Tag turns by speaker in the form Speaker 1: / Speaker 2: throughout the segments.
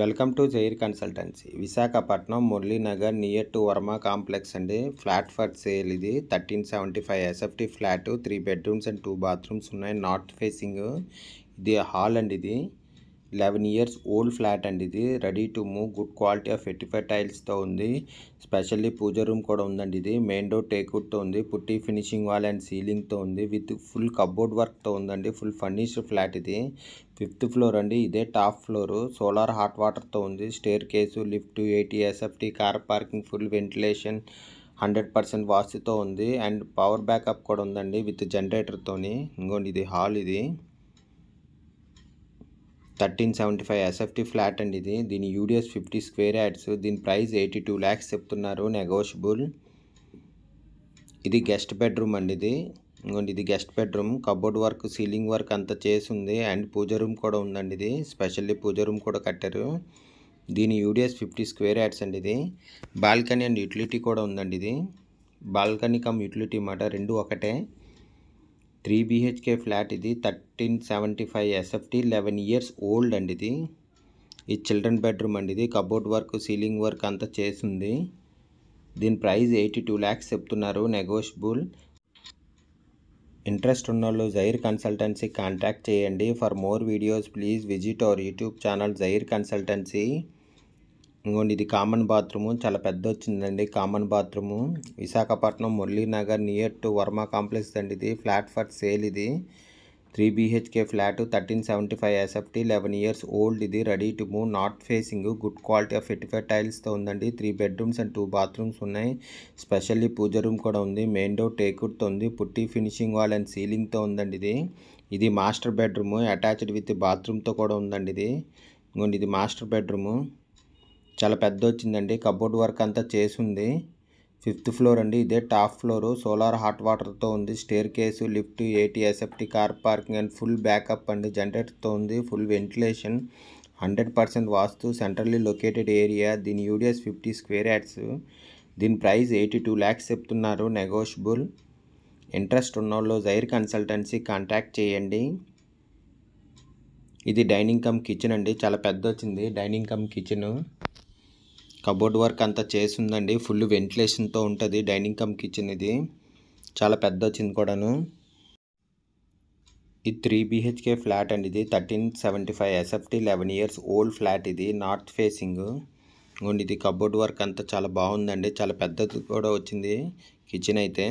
Speaker 1: welcome to జైర్ consultancy Visakhapatnam Muralinagar near to Varma complex అండి flat for sale ఇది thirteen seventy five SFT flat three bedrooms and two bathrooms ఉన్నాయి north facing ఇది hall అండి ఇది eleven years old flat అండి ఇది ready to move good quality of ఎటిఫై టైల్స్తో ఉంది స్పెషల్లీ పూజ రూమ్ కూడా ఉందండి ఇది మెయిన్ డోర్ టేక్వుడ్తో ఉంది పుట్టి ఫినిషింగ్ వాల్ అండ్ సీలింగ్తో ఉంది విత్ ఫుల్ కబోర్డ్ వర్క్తో ఉందండి ఫుల్ ఫర్నిష్డ్ ఫ్లాట్ ఇది ఫిఫ్త్ ఫ్లోర్ అండి ఇదే టాప్ ఫ్లోర్ సోలార్ హాట్ వాటర్తో ఉంది staircase lift eighty SFT car parking full ventilation hundred percent వాసుతో ఉంది అండ్ పవర్ బ్యాకప్ కూడా ఉందండి విత్ జనరేటర్తోని ఇంకోండి ఇది హాల్ ఇది thirteen seventy five SFT flat అండి ఇది దీని యూడిఎస్ ఫిఫ్టీ స్క్వేర్ యాడ్స్ దీని ప్రైస్ ఎయిటీ టూ ల్యాక్స్ చెప్తున్నారు నెగోషియబుల్ ఇది గెస్ట్ బెడ్రూమ్ అండి ఇది ఇంకోండి ఇది guest bedroom cupboard work ceiling work అంతా చేసి ఉంది అండ్ పూజ రూమ్ కూడా ఉందండి ఇది స్పెషల్లీ పూజ రూమ్ కూడా కట్టారు దీని యూడిఎస్ ఫిఫ్టీ స్క్వేర్ యాడ్స్ అండి ఇది బాల్కనీ అండ్ యూటిలిటీ కూడా ఉందండి ఇది బాల్కనీ కమ్ యూటిలిటీ అన్నమాట రెండు ఒకటే త్రీ బీహెచ్కే ఫ్లాట్ ఇది thirteen seventy five SFT eleven years old అండి ఇది ఈ చిల్డ్రన్ బెడ్రూమ్ అండి ఇది కబోర్డ్ వర్క్ సీలింగ్ వర్క్ అంతా చేసింది దీని ప్రైస్ ఎయిటీ టూ ల్యాక్స్ చెప్తున్నారు నెగోషియబుల్ ఇంట్రెస్ట్ ఉన్నోళ్ళు జైర్ కన్సల్టెన్సీ కాంటాక్ట్ చేయండి for more videos please visit our YouTube channel జైర్ కన్సల్టెన్సీ ఇంకోండి ఇది కామన్ బాత్రూము చాలా పెద్ద వచ్చిందండి common bathroom Visakhapatnam Muralinagar near to Varma complex అండి ఇది ఫ్లాట్ ఫర్ సేల్ ఇది three BHK flat thirteen seventy five SFT eleven years old ఇది ready to move north facing good quality of fifty five టైల్స్తో ఉందండి three bedrooms and two bathrooms ఉన్నాయి specially puja room కూడా ఉంది main door టేకుడ్తో ఉంది పుట్టి finishing wall and సీలింగ్తో ఉందండి ఇది ఇది మాస్టర్ బెడ్రూమ్ అటాచ్డ్ విత్ బాత్రూమ్తో కూడా ఉందండి ఇది ఇంకోండి ఇది మాస్టర్ బెడ్రూము చాలా పెద్ద వచ్చిందండి కబోర్డ్ వర్క్ అంతా చేసి ఉంది ఫిఫ్త్ ఫ్లోర్ అండి ఇదే టాప్ ఫ్లోర్ సోలార్ హాట్ వాటర్తో ఉంది staircase lift eighty SFT car parking and full backup అండి జనరేటర్తో ఉంది full ventilation hundred percent vastu centrally located area దీని యూడిఎస్ ఫిఫ్టీ స్క్వేర్ యాడ్స్ దీని ప్రైస్ ఎయిటీ టూ ల్యాక్స్ చెప్తున్నారు నెగోషియబుల్ ఇంట్రెస్ట్ ఉన్న వాళ్ళు జైర్ కన్సల్టెన్సీ కాంటాక్ట్ చేయండి ఇది డైనింగ్ కమ్ కిచెన్ అండి చాలా పెద్ద వచ్చింది dining cum kitchen cupboard work అంతా ఉందండి ఫుల్ వెంటిలేషన్తో ఉంటుంది డైనింగ్ కమ్ కిచెన్ ఇది చాలా పెద్ద వచ్చింది కూడాను ఇది త్రీ బీహెచ్కే ఫ్లాట్ అండి ఇది thirteen seventy five SFT eleven years old flat ఇది నార్త్ ఫేసింగ్ అండ్ ఇది కబోర్డ్ వర్క్ అంతా చాలా బాగుందండి చాలా పెద్దది కూడా వచ్చింది కిచెన్ అయితే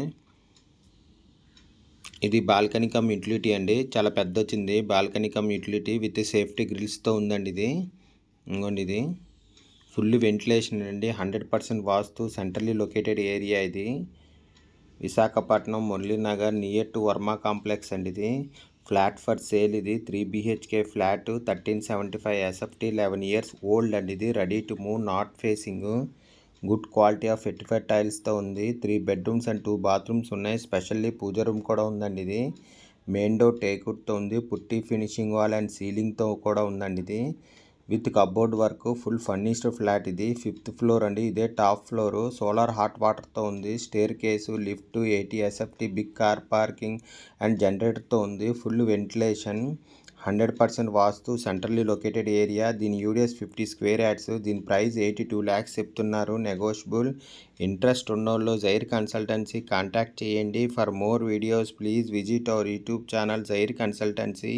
Speaker 1: ఇది బాల్కనీ కమ్ యూటిలిటీ అండి చాలా పెద్ద వచ్చింది balcony cum utility with safety గ్రిల్స్తో ఉందండి ఇది ఇంకోండి ఇది ఫుల్ వెంటిలేషన్ అండి hundred percent vastu centrally located area ఇది Visakhapatnam Muralinagar near to Varma complex అండి ఇది ఫ్లాట్ ఫర్ సేల్ ఇది three BHK flat thirteen seventy five SFT eleven years old అండి ఇది ready to move north facing good quality of five టైల్స్తో ఉంది three bedrooms and two bathrooms ఉన్నాయి specially puja room కూడా ఉందండి ఇది మెయిన్ డోర్ టేకుడ్తో ఉంది పుట్టి ఫినిషింగ్ వాల్ అండ్ సీలింగ్తో కూడా ఉందండి ఇది with cupboard work full furnished flat ఇది ఫిఫ్త్ ఫ్లోర్ అండి ఇదే టాప్ ఫ్లోర్ సోలార్ హాట్ వాటర్తో ఉంది staircase lift eighty SFT big car parking and జనరేటర్తో ఉంది full ventilation hundred percent vastu centrally located area దీని యూడిఎస్ ఫిఫ్టీ స్క్వేర్ యాడ్స్ దీని price eighty two lakhs చెప్తున్నారు నెగోషియబుల్ ఇంట్రెస్ట్ ఉన్నోళ్ళు జైర్ కన్సల్టెన్సీ కాంటాక్ట్ చేయండి for more videos please visit our YouTube channel జైర్ consultancy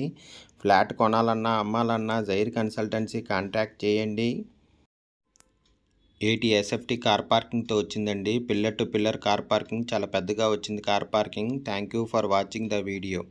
Speaker 1: flat కొనాలన్నా అమ్మాలన్నా జైర్ కన్సల్టెన్సీ కాంటాక్ట్ చేయండి ఏటి ఎస్ఎఫ్టీ కార్ పార్కింగ్తో వచ్చిందండి pillar to pillar car parking చాలా పెద్దగా వచ్చింది car parking thank you for watching the video